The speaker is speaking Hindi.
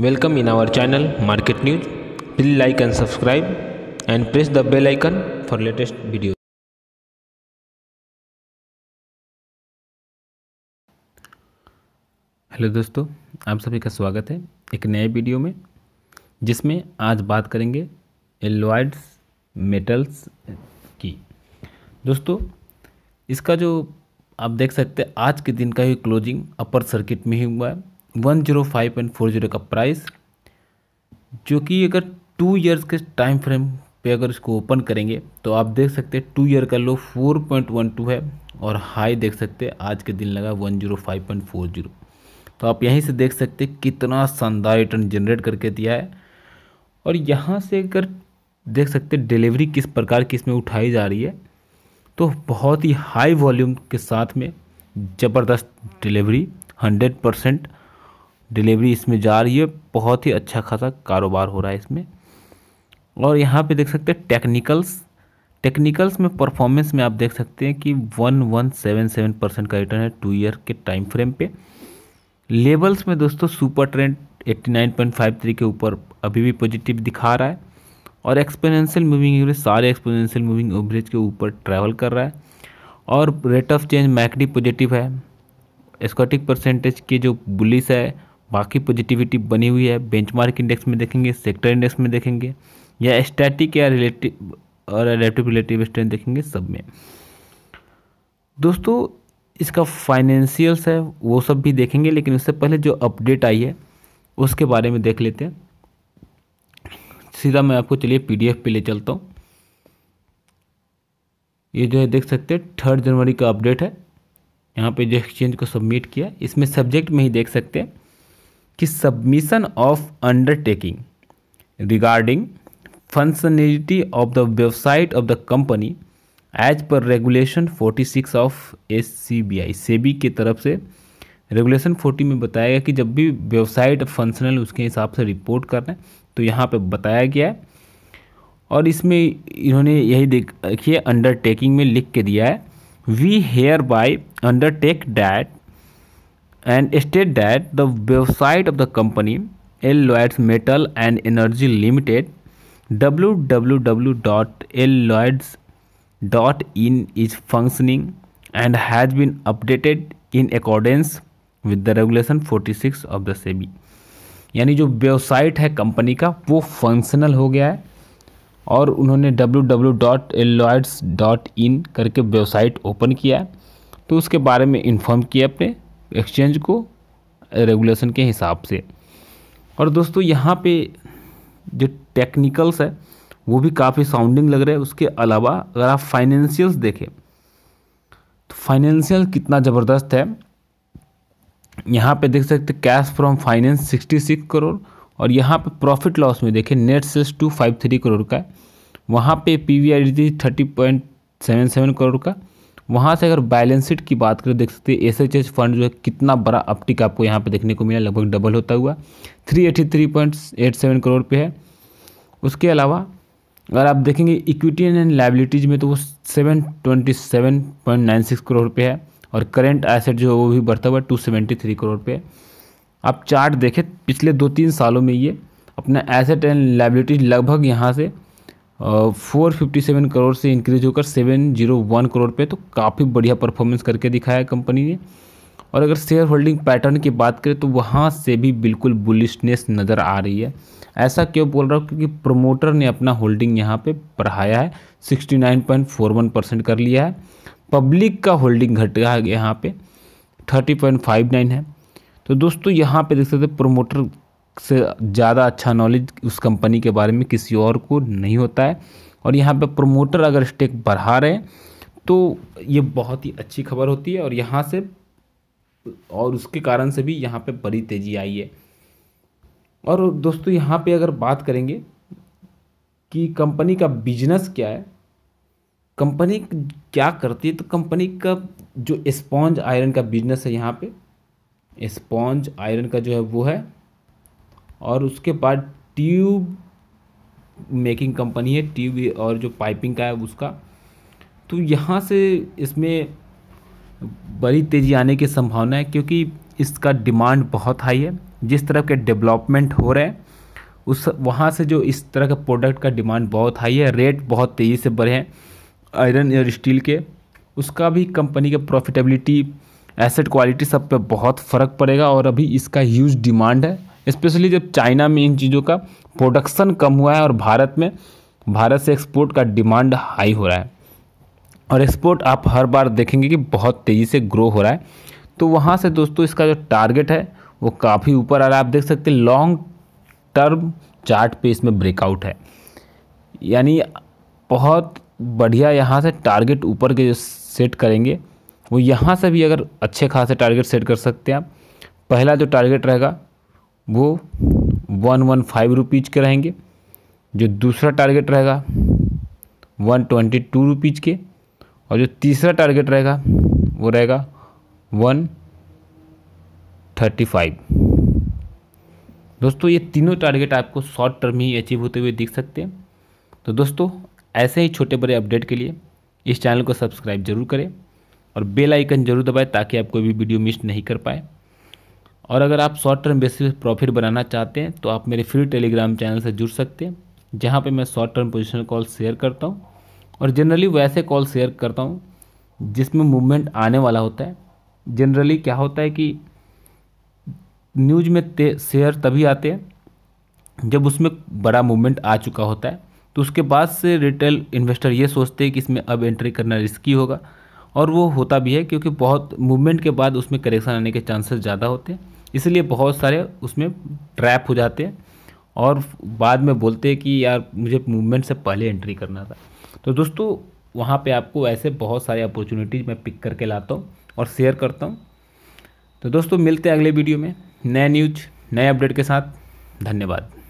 Welcome in our channel Market News. Please like and subscribe and press the bell icon for latest videos. Hello दोस्तों आप सभी का स्वागत है एक नए वीडियो में जिसमें आज बात करेंगे एलॉयड्स मेटल्स की दोस्तों इसका जो आप देख सकते हैं आज के दिन का ही क्लोजिंग अपर सर्किट में ही हुआ है one zero five point four zero का प्राइस जो कि अगर टू इयर्स के टाइम फ्रेम पे अगर इसको ओपन करेंगे तो आप देख सकते हैं टू ईयर का low four point one two है और हाई देख सकते हैं आज के दिन लगा one zero five point four zero तो आप यहीं से देख सकते हैं कितना शानदार रिटर्न जनरेट करके दिया है और यहाँ से अगर देख सकते डिलीवरी किस प्रकार की इसमें उठाई जा रही है तो बहुत ही हाई वॉल्यूम के साथ में ज़बरदस्त डिलीवरी हंड्रेड परसेंट डिलीवरी इसमें जा रही है बहुत ही अच्छा खासा कारोबार हो रहा है इसमें और यहाँ पे देख सकते हैं टेक्निकल्स टेक्निकल्स में परफॉर्मेंस में आप देख सकते हैं कि one one seven seven percent का रिटर्न है टू ईयर के टाइम फ्रेम पे लेवल्स में दोस्तों super trend eighty nine point five three के ऊपर अभी भी पॉजिटिव दिखा रहा है और एक्सपोनेंशियल मूविंग एवरेज सारे एक्सपोनेंशियल मूविंग एवरेज के ऊपर ट्रैवल कर रहा है और rate of change MACD positive है स्कॉटिक परसेंटेज के जो बुलिस है बाकी पॉजिटिविटी बनी हुई है बेंचमार्क इंडेक्स में देखेंगे सेक्टर इंडेक्स में देखेंगे या स्टैटिक या रिलेटिव और रिलेटिव रिलेटिव स्ट्रेंथ देखेंगे सब में दोस्तों इसका फाइनेंशियल्स है वो सब भी देखेंगे लेकिन उससे पहले जो अपडेट आई है उसके बारे में देख लेते हैं सीधा मैं आपको चलिए पी पे ले चलता हूँ ये जो है देख सकते हैं थर्ड जनवरी का अपडेट है यहाँ पे जो एक्सचेंज को सबमिट किया इसमें सब्जेक्ट में ही देख सकते हैं कि submission of undertaking regarding functionality of the website of the company as per regulation 46 of S C B I SEBI की तरफ से रेगुलेशन 40 में बताया गया कि जब भी वेबसाइट फंक्शनल उसके हिसाब से रिपोर्ट कर रहे हैं तो यहाँ पे बताया गया है और इसमें इन्होंने यही देखिए अंडरटेकिंग में लिख के दिया है we hereby undertake that and state that the website of the company Lloyd's Metal and Energy Limited www.lloyds.in is functioning and has been updated in accordance with the regulation 46 of the SEBI यानी जो वेबसाइट है कंपनी का वो फंक्शनल हो गया है और उन्होंने डब्ल्यू करके वेबसाइट ओपन किया है तो उसके बारे में इन्फॉर्म किया अपने एक्सचेंज को रेगुलेशन के हिसाब से और दोस्तों यहाँ पे जो टेक्निकल्स है वो भी काफ़ी साउंडिंग लग रहा है उसके अलावा अगर आप फाइनेंशियल्स देखें तो फाइनेंशियल कितना ज़बरदस्त है यहाँ पे देख सकते cash from finance sixty six crore और यहाँ पे प्रॉफिट लॉस में देखें net sales two five three crore का है वहाँ पे P V I thirty point seven seven crore का वहाँ से अगर बैलेंस शीट की बात करें देख सकते हैं एस एच एच फंड जो है कितना बड़ा अपटिक आपको यहाँ पे देखने को मिला लगभग डबल होता हुआ three eighty three point eight seven crore पे है उसके अलावा अगर आप देखेंगे इक्विटी एंड लाइबिलिटीज़ में तो वो seven twenty seven point nine six crore पे है और करेंट एसेट जो है वो भी बढ़ता हुआ टू सेवेंटी थ्री करोड़ पे है आप चार्ट देखें पिछले दो तीन सालों में ये अपना एसेट एंड लाइबिलिटीज लगभग यहाँ से फोर फिफ्टी सेवन करोड़ से इंक्रीज होकर सेवन जीरो वन करोड़ पे तो काफ़ी बढ़िया परफॉर्मेंस करके दिखाया कंपनी ने और अगर शेयर होल्डिंग पैटर्न की बात करें तो वहाँ से भी बिल्कुल बुलिशनेस नज़र आ रही है ऐसा क्यों बोल रहा हूँ क्योंकि प्रोमोटर ने अपना होल्डिंग यहाँ पे बढ़ाया है 69.41 परसेंट कर लिया है पब्लिक का होल्डिंग घट गया है यहाँ फाइव नाइन है तो दोस्तों यहाँ पे देख सकते हैं प्रोमोटर से ज़्यादा अच्छा नॉलेज उस कंपनी के बारे में किसी और को नहीं होता है और यहाँ पे प्रोमोटर अगर स्टेक बढ़ा रहे हैं तो ये बहुत ही अच्छी खबर होती है और यहाँ से और उसके कारण से भी यहाँ पे बड़ी तेज़ी आई है और दोस्तों यहाँ पे अगर बात करेंगे कि कंपनी का बिजनेस क्या है कंपनी क्या करती है तो कंपनी का जो स्पॉन्ज आयरन का बिजनेस है यहाँ पे स्पॉन्ज आयरन का जो है वो है और उसके बाद ट्यूब मेकिंग कंपनी है ट्यूब और जो पाइपिंग का है उसका तो यहाँ से इसमें बड़ी तेज़ी आने की संभावना है क्योंकि इसका डिमांड बहुत हाई है जिस तरह के डेवलपमेंट हो रहे हैं उस वहाँ से जो इस तरह का प्रोडक्ट का डिमांड बहुत हाई है रेट बहुत तेज़ी से बढ़े हैं आयरन और स्टील के उसका भी कंपनी के प्रॉफिटेबिलिटी एसेट क्वालिटी सब पे बहुत फ़र्क पड़ेगा और अभी इसका ह्यूज डिमांड है स्पेशली जब चाइना में इन चीज़ों का प्रोडक्शन कम हुआ है और भारत में भारत से एक्सपोर्ट का डिमांड हाई हो रहा है और एक्सपोर्ट आप हर बार देखेंगे कि बहुत तेज़ी से ग्रो हो रहा है तो वहाँ से दोस्तों इसका जो टारगेट है वो काफ़ी ऊपर आ रहा है आप देख सकते हैं लॉन्ग टर्म चार्ट पे इसमें ब्रेकआउट है यानी बहुत बढ़िया यहाँ से टारगेट ऊपर के जो सेट करेंगे वो यहाँ से भी अगर अच्छे खासे टारगेट सेट कर सकते हैं आप पहला जो टारगेट रहेगा वो वन वन फाइव रुपीज़ के रहेंगे जो दूसरा टारगेट रहेगा वन ट्वेंटी टू रुपीज़ के और जो तीसरा टारगेट रहेगा वो रहेगा वन थर्टी फाइव दोस्तों ये तीनों टारगेट आपको शॉर्ट टर्म ही अचीव होते हुए दिख सकते हैं तो दोस्तों ऐसे ही छोटे बड़े अपडेट के लिए इस चैनल को सब्सक्राइब जरूर करें और बेल आइकन जरूर दबाएं ताकि आप कोई भी वीडियो मिस नहीं कर पाए और अगर आप शॉर्ट टर्म बेसिस प्रॉफिट बनाना चाहते हैं तो आप मेरे फ्री टेलीग्राम चैनल से जुड़ सकते हैं जहाँ पे मैं short term positional call share करता हूँ और जनरली वैसे कॉल शेयर करता हूँ जिसमें मूवमेंट आने वाला होता है जनरली क्या होता है कि न्यूज में शेयर तभी आते हैं जब उसमें बड़ा मूवमेंट आ चुका होता है तो उसके बाद से रिटेल इन्वेस्टर ये सोचते हैं कि इसमें अब एंट्री करना रिस्की होगा और वो होता भी है क्योंकि बहुत मूवमेंट के बाद उसमें करेक्शन आने के चांसेस ज़्यादा होते हैं इसलिए बहुत सारे उसमें ट्रैप हो जाते हैं और बाद में बोलते हैं कि यार मुझे मूवमेंट से पहले एंट्री करना था तो दोस्तों वहाँ पे आपको ऐसे बहुत सारे अपॉर्चुनिटीज़ मैं पिक करके लाता हूँ और शेयर करता हूँ तो दोस्तों मिलते हैं अगले वीडियो में नए न्यूज नए अपडेट के साथ धन्यवाद